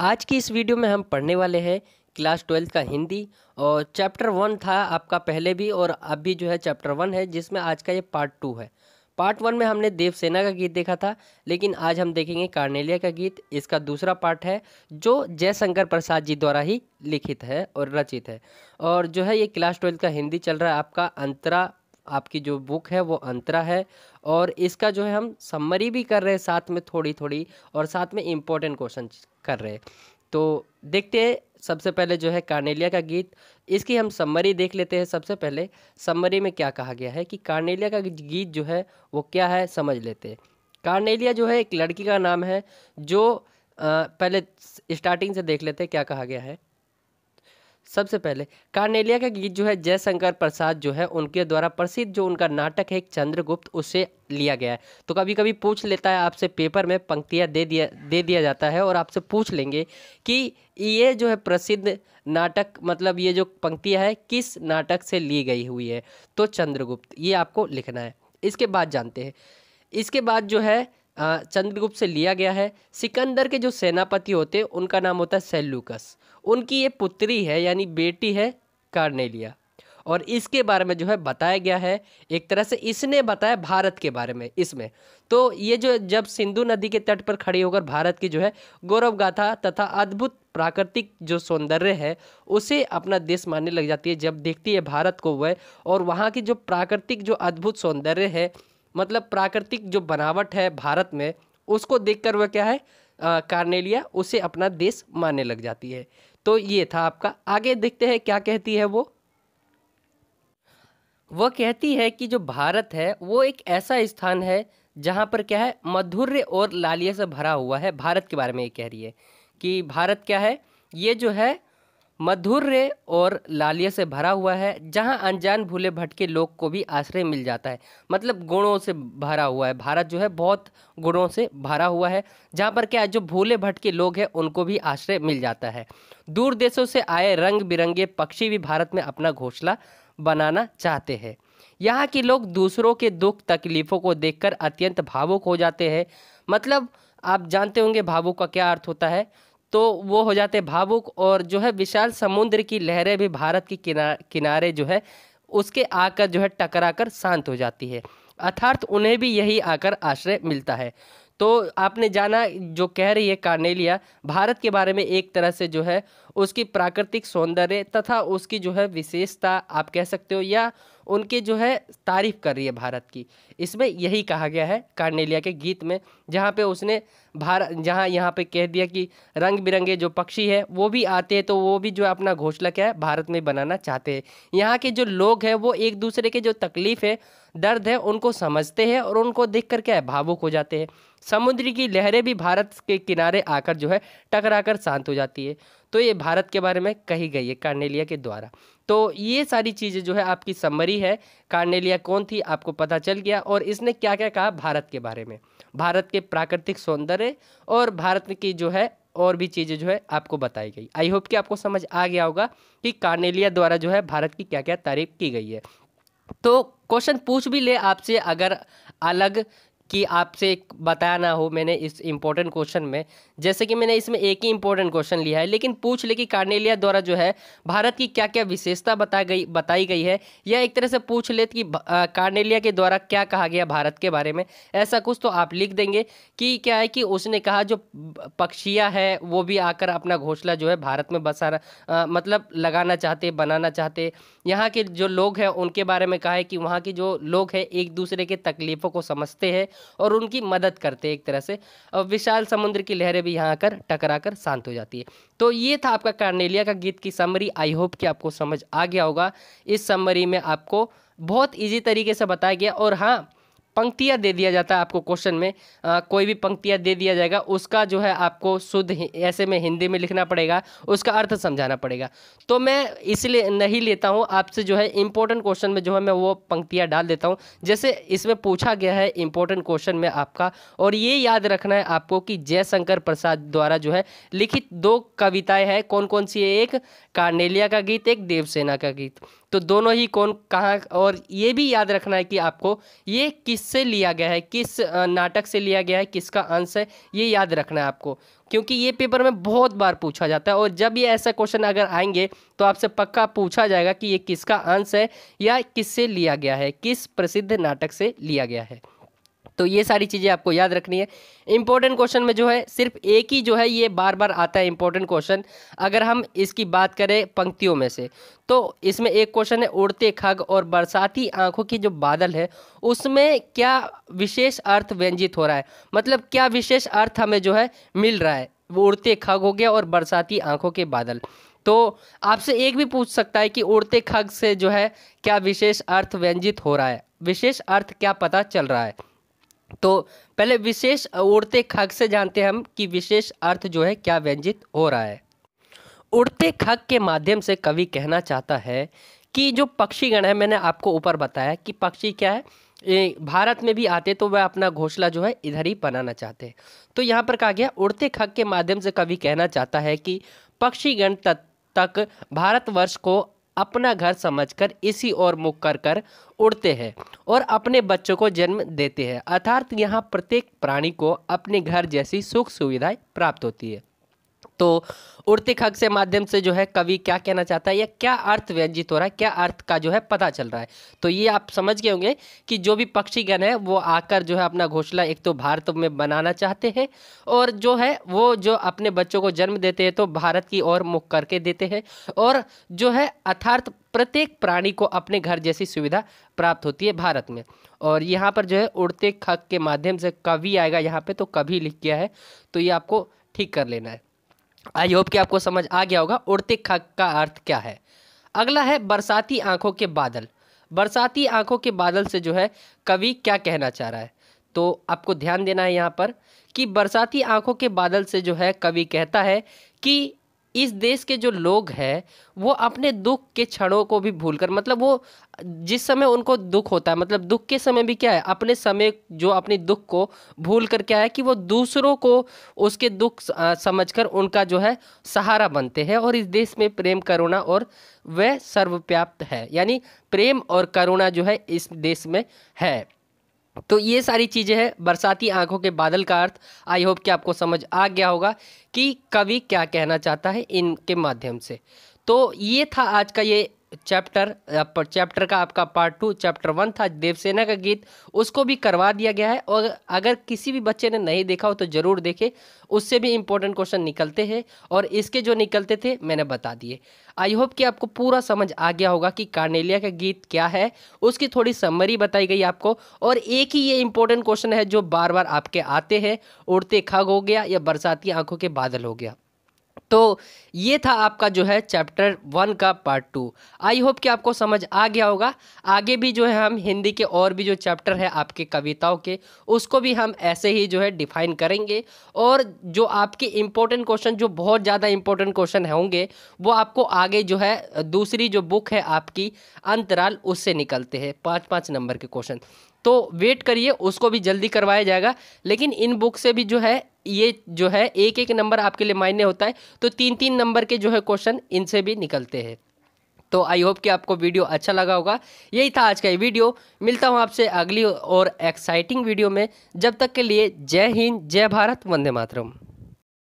आज की इस वीडियो में हम पढ़ने वाले हैं क्लास ट्वेल्थ का हिंदी और चैप्टर वन था आपका पहले भी और अब भी जो है चैप्टर वन है जिसमें आज का ये पार्ट टू है पार्ट वन में हमने देवसेना का गीत देखा था लेकिन आज हम देखेंगे कार्नेलिया का गीत इसका दूसरा पार्ट है जो जयशंकर प्रसाद जी द्वारा ही लिखित है और रचित है और जो है ये क्लास ट्वेल्थ का हिंदी चल रहा है आपका अंतरा आपकी जो बुक है वो अंतरा है और इसका जो है हम सम्मरी भी कर रहे हैं साथ में थोड़ी थोड़ी और साथ में इम्पोर्टेंट क्वेश्चन कर रहे हैं तो देखते हैं सबसे पहले जो है कार्नेलिया का गीत इसकी हम सम्मरी देख लेते हैं सबसे पहले सम्मरी में क्या कहा गया है कि कार्नेलिया का गीत जो है वो क्या है समझ लेते हैं कार्नेलिया जो है एक लड़की का नाम है जो आ, पहले स्टार्टिंग से देख लेते हैं क्या कहा गया है सबसे पहले कार्नेलिया का गीत जो है जयशंकर प्रसाद जो है उनके द्वारा प्रसिद्ध जो उनका नाटक है चंद्रगुप्त उससे लिया गया है तो कभी कभी पूछ लेता है आपसे पेपर में पंक्तियाँ दे दिया दे दिया जाता है और आपसे पूछ लेंगे कि ये जो है प्रसिद्ध नाटक मतलब ये जो पंक्तियाँ है किस नाटक से ली गई हुई है तो चंद्रगुप्त ये आपको लिखना है इसके बाद जानते हैं इसके बाद जो है चंद्रगुप्त से लिया गया है सिकंदर के जो सेनापति होते हैं उनका नाम होता है सेल्यूकस उनकी ये पुत्री है यानी बेटी है कार्नेलिया और इसके बारे में जो है बताया गया है एक तरह से इसने बताया भारत के बारे में इसमें तो ये जो जब सिंधु नदी के तट पर खड़ी होकर भारत की जो है गौरव गाथा तथा अद्भुत प्राकृतिक जो सौंदर्य है उसे अपना देश मानने लग जाती है जब देखती है भारत को वह और वहाँ की जो प्राकृतिक जो अद्भुत सौंदर्य है मतलब प्राकृतिक जो बनावट है भारत में उसको देखकर वह क्या है आ, कार्नेलिया उसे अपना देश मानने लग जाती है तो ये था आपका आगे देखते हैं क्या कहती है वो वह कहती है कि जो भारत है वो एक ऐसा स्थान है जहाँ पर क्या है मधुर्य और लालिया से भरा हुआ है भारत के बारे में ये कह रही है कि भारत क्या है ये जो है मधुर रे और लालिय से भरा हुआ है जहां अनजान भूले भटके लोग को भी आश्रय मिल जाता है मतलब गुणों से भरा हुआ है भारत जो है बहुत गुणों से भरा हुआ है जहां पर क्या जो भूले भटके लोग हैं उनको भी आश्रय मिल जाता है दूर देशों से आए रंग बिरंगे पक्षी भी भारत में अपना घोंसला बनाना चाहते हैं यहाँ के लोग दूसरों के दुख तकलीफ़ों को देखकर अत्यंत भावुक हो जाते हैं मतलब आप जानते होंगे भावुक का क्या अर्थ होता है तो वो हो जाते भावुक और जो है विशाल समुद्र की लहरें भी भारत के किनारे किनारे जो है उसके आकर जो है टकराकर शांत हो जाती है अर्थात उन्हें भी यही आकर आश्रय मिलता है तो आपने जाना जो कह रही है कार्नेलिया भारत के बारे में एक तरह से जो है उसकी प्राकृतिक सौंदर्य तथा उसकी जो है विशेषता आप कह सकते हो या उनकी जो है तारीफ कर रही है भारत की इसमें यही कहा गया है कार्नेलिया के गीत में जहाँ पे उसने भारत जहाँ यहाँ पे कह दिया कि रंग बिरंगे जो पक्षी है वो भी आते हैं तो वो भी जो अपना घोषणा क्या है भारत में बनाना चाहते हैं यहाँ के जो लोग हैं वो एक दूसरे के जो तकलीफ़ है दर्द है उनको समझते हैं और उनको देख कर क्या है भावुक हो जाते हैं समुद्र की लहरें भी भारत के किनारे आकर जो है टकराकर शांत हो जाती है तो ये भारत के बारे में कही गई है कार्नेलिया के द्वारा तो ये सारी चीज़ें जो है आपकी समरी है कार्नेलिया कौन थी आपको पता चल गया और इसने क्या क्या कहा भारत के बारे में भारत के प्राकृतिक सौंदर्य और भारत की जो है और भी चीज़ें जो है आपको बताई गई आई होप कि आपको समझ आ गया होगा कि कार्नेलिया द्वारा जो है भारत की क्या क्या तारीफ की गई है तो क्वेश्चन पूछ भी ले आपसे अगर अलग कि आपसे एक बताया ना हो मैंने इस इम्पोर्टेंट क्वेश्चन में जैसे कि मैंने इसमें एक ही इम्पोर्टेंट क्वेश्चन लिया है लेकिन पूछ ले कि कार्नेलिया द्वारा जो है भारत की क्या क्या विशेषता बता गई बताई गई है या एक तरह से पूछ ले कि कार्नेलिया के द्वारा क्या कहा गया भारत के बारे में ऐसा कुछ तो आप लिख देंगे कि क्या है कि उसने कहा जो पक्षियाँ है वो भी आकर अपना घोसला जो है भारत में बसाना मतलब लगाना चाहते बनाना चाहते यहाँ के जो लोग हैं उनके बारे में कहा है कि वहाँ के जो लोग हैं एक दूसरे के तकलीफ़ों को समझते हैं और उनकी मदद करते हैं एक तरह से और विशाल समुद्र की लहरें भी यहाँ आकर टकरा कर शांत हो जाती है तो ये था आपका कार्नेलिया का गीत की समरी आई होप कि आपको समझ आ गया होगा इस समरी में आपको बहुत ईजी तरीके से बताया गया और हाँ पंक्तियाँ दे दिया जाता है आपको क्वेश्चन में आ, कोई भी पंक्तियाँ दे दिया जाएगा उसका जो है आपको शुद्ध ऐसे में हिंदी में लिखना पड़ेगा उसका अर्थ समझाना पड़ेगा तो मैं इसलिए नहीं लेता हूँ आपसे जो है इंपॉर्टेंट क्वेश्चन में जो है मैं वो पंक्तियाँ डाल देता हूँ जैसे इसमें पूछा गया है इंपॉर्टेंट क्वेश्चन में आपका और ये याद रखना है आपको कि जयशंकर प्रसाद द्वारा जो है लिखित दो कविताएँ हैं कौन कौन सी है एक कार्नेलिया का गीत एक देवसेना का गीत तो दोनों ही कौन कहाँ और ये भी याद रखना है कि आपको ये किससे लिया गया है किस नाटक से लिया गया है किसका आंसर है ये याद रखना है आपको क्योंकि ये पेपर में बहुत बार पूछा जाता है और जब ये ऐसा क्वेश्चन अगर आएंगे तो आपसे पक्का पूछा जाएगा कि ये किसका आंसर है या किससे लिया गया है किस प्रसिद्ध नाटक से लिया गया है तो ये सारी चीज़ें आपको याद रखनी है इंपॉर्टेंट क्वेश्चन में जो है सिर्फ एक ही जो है ये बार बार आता है इंपॉर्टेंट क्वेश्चन अगर हम इसकी बात करें पंक्तियों में से तो इसमें एक क्वेश्चन है उड़ते खग और बरसाती आंखों की जो बादल है उसमें क्या विशेष अर्थ व्यंजित हो रहा है मतलब क्या विशेष अर्थ हमें जो है मिल रहा है वो उड़ते खग हो गया और बरसाती आंखों के बादल तो आपसे एक भी पूछ सकता है कि उड़ते खग से जो है क्या विशेष अर्थ व्यंजित हो रहा है विशेष अर्थ क्या पता चल रहा है तो पहले विशेष उड़ते खग से जानते हैं हम कि विशेष अर्थ जो है क्या व्यंजित हो रहा है उड़ते खग के माध्यम से कवि कहना चाहता है कि जो पक्षीगण है मैंने आपको ऊपर बताया कि पक्षी क्या है भारत में भी आते तो वह अपना घोंसला जो है इधर ही बनाना चाहते तो यहाँ पर कहा गया उड़ते खग के माध्यम से कवि कहना चाहता है कि पक्षीगण तक भारतवर्ष को अपना घर समझकर इसी ओर मुख कर कर उड़ते हैं और अपने बच्चों को जन्म देते हैं अर्थात यहाँ प्रत्येक प्राणी को अपने घर जैसी सुख सुविधाएं प्राप्त होती है तो उड़ती खग से माध्यम से जो है कवि क्या कहना चाहता है या क्या अर्थ व्यंजित हो रहा है क्या अर्थ का जो है पता चल रहा है तो ये आप समझ गए होंगे कि जो भी पक्षीगण है वो आकर जो है अपना घोसला एक तो भारत में बनाना चाहते हैं और जो है वो जो अपने बच्चों को जन्म देते हैं तो भारत की ओर मुख करके देते हैं और जो है अर्थार्थ प्रत्येक प्राणी को अपने घर जैसी सुविधा प्राप्त होती है भारत में और यहाँ पर जो है उड़ते खक के माध्यम से कवि आएगा यहाँ पे तो कभी लिख गया है तो ये आपको ठीक कर लेना है आई होप कि आपको समझ आ गया होगा उड़ते खक का अर्थ क्या है अगला है बरसाती आंखों के बादल बरसाती आंखों के बादल से जो है कवि क्या कहना चाह रहा है तो आपको ध्यान देना है यहाँ पर कि बरसाती आंखों के बादल से जो है कवि कहता है कि इस देश के जो लोग हैं वो अपने दुख के क्षणों को भी भूलकर मतलब वो जिस समय उनको दुख होता है मतलब दुख के समय भी क्या है अपने समय जो अपने दुख को भूल कर क्या है कि वो दूसरों को उसके दुख समझकर उनका जो है सहारा बनते हैं और इस देश में प्रेम करुणा और वह सर्वव्याप्त है यानी प्रेम और करुणा जो है इस देश में है तो ये सारी चीज़ें हैं बरसाती आंखों के बादल का अर्थ आई होप कि आपको समझ आ गया होगा कि कवि क्या कहना चाहता है इनके माध्यम से तो ये था आज का ये चैप्टर चैप्टर का आपका पार्ट टू चैप्टर वन था देवसेना का गीत उसको भी करवा दिया गया है और अगर किसी भी बच्चे ने नहीं देखा हो तो ज़रूर देखे उससे भी इम्पोर्टेंट क्वेश्चन निकलते हैं और इसके जो निकलते थे मैंने बता दिए आई होप कि आपको पूरा समझ आ गया होगा कि कार्नेलिया का गीत क्या है उसकी थोड़ी समरी बताई गई आपको और एक ही ये इंपॉर्टेंट क्वेश्चन है जो बार बार आपके आते हैं उड़ते खग हो गया या बरसाती आंखों के बादल हो गया तो ये था आपका जो है चैप्टर वन का पार्ट टू आई होप कि आपको समझ आ गया होगा आगे भी जो है हम हिंदी के और भी जो चैप्टर है आपके कविताओं के उसको भी हम ऐसे ही जो है डिफाइन करेंगे और जो आपके इम्पोर्टेंट क्वेश्चन जो बहुत ज़्यादा इम्पोर्टेंट क्वेश्चन होंगे वो आपको आगे जो है दूसरी जो बुक है आपकी अंतराल उससे निकलते हैं पाँच पाँच नंबर के क्वेश्चन तो वेट करिए उसको भी जल्दी करवाया जाएगा लेकिन इन बुक से भी जो है ये जो है एक एक नंबर आपके लिए मायने होता है तो तीन तीन नंबर के जो है क्वेश्चन इनसे भी निकलते हैं तो आई होप कि आपको वीडियो अच्छा लगा होगा यही था आज का ये वीडियो मिलता हूँ आपसे अगली और एक्साइटिंग वीडियो में जब तक के लिए जय हिंद जय भारत वंदे मातरम